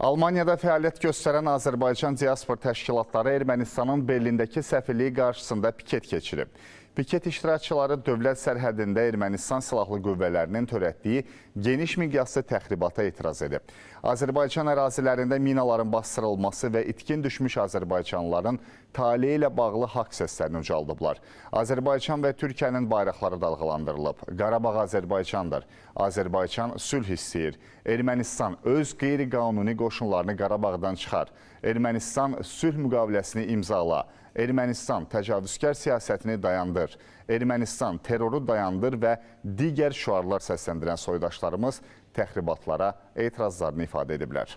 Almaniyada fəaliyyət göstərən Azərbaycan diaspor təşkilatları Ermənistanın Berlindəki səfirliyi qarşısında piket keçirib. Piket iştirakçıları dövlət sərhədində Ermənistan silahlı qüvvələrinin törətdiyi geniş miqyaslı təxribata etiraz edib. Azərbaycan ərazilərində minaların bastırılması və itkin düşmüş Azərbaycanlıların taliyi ilə bağlı haqq səslərini ucaldıblar. Azərbaycan və Türkiyənin bayraqları dalğalandırılıb. Qarabağ Azərbaycandır. Azərbaycan sülh istəyir. Ermənistan öz qeyri-qanuni qoşunlarını Qarabağdan çıxar. Ermənistan sülh müqaviləsini imzala. Ermənistan təcavüzkar siyasətini dayandır çağırır. Ermənistan terroru dayandır və digər şüarlar səsləndirən soydaşlarımız təxribatlara etirazlarını ifadə ediblər.